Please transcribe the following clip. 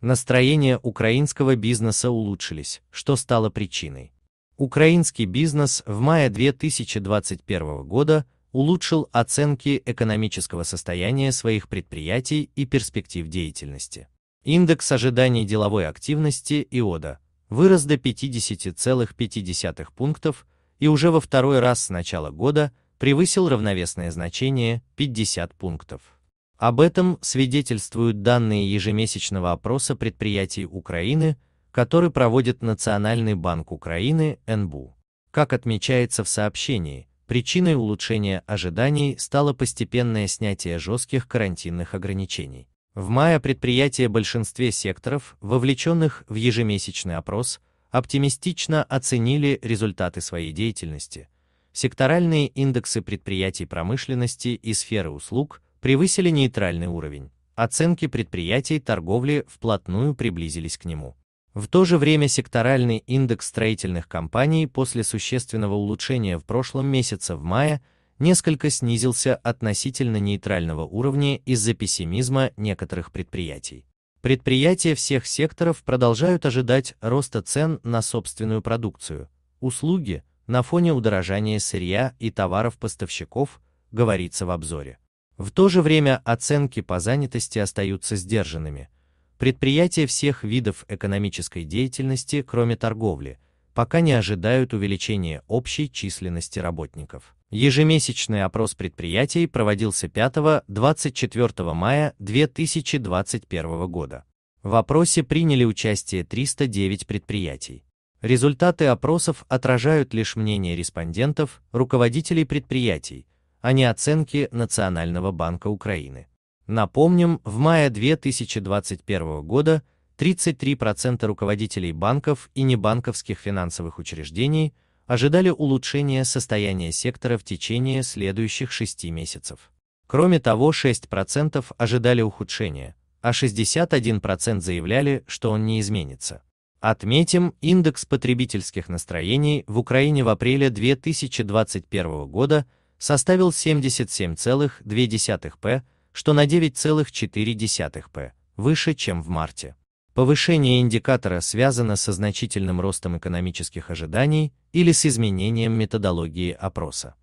Настроения украинского бизнеса улучшились, что стало причиной. Украинский бизнес в мае 2021 года улучшил оценки экономического состояния своих предприятий и перспектив деятельности. Индекс ожиданий деловой активности ИОДА вырос до 50,5 пунктов и уже во второй раз с начала года превысил равновесное значение 50 пунктов. Об этом свидетельствуют данные ежемесячного опроса предприятий Украины, который проводит Национальный банк Украины НБУ. Как отмечается в сообщении, причиной улучшения ожиданий стало постепенное снятие жестких карантинных ограничений. В мае предприятия большинстве секторов, вовлеченных в ежемесячный опрос, оптимистично оценили результаты своей деятельности. Секторальные индексы предприятий промышленности и сферы услуг – превысили нейтральный уровень, оценки предприятий торговли вплотную приблизились к нему. В то же время секторальный индекс строительных компаний после существенного улучшения в прошлом месяце в мае несколько снизился относительно нейтрального уровня из-за пессимизма некоторых предприятий. Предприятия всех секторов продолжают ожидать роста цен на собственную продукцию, услуги на фоне удорожания сырья и товаров поставщиков, говорится в обзоре. В то же время оценки по занятости остаются сдержанными. Предприятия всех видов экономической деятельности, кроме торговли, пока не ожидают увеличения общей численности работников. Ежемесячный опрос предприятий проводился 5-24 мая 2021 года. В опросе приняли участие 309 предприятий. Результаты опросов отражают лишь мнение респондентов, руководителей предприятий, а не оценки Национального банка Украины. Напомним, в мае 2021 года 33% руководителей банков и небанковских финансовых учреждений ожидали улучшения состояния сектора в течение следующих шести месяцев. Кроме того, 6% ожидали ухудшения, а 61% заявляли, что он не изменится. Отметим, индекс потребительских настроений в Украине в апреле 2021 года – составил 77,2 п, что на 9,4 п выше, чем в марте. Повышение индикатора связано со значительным ростом экономических ожиданий или с изменением методологии опроса.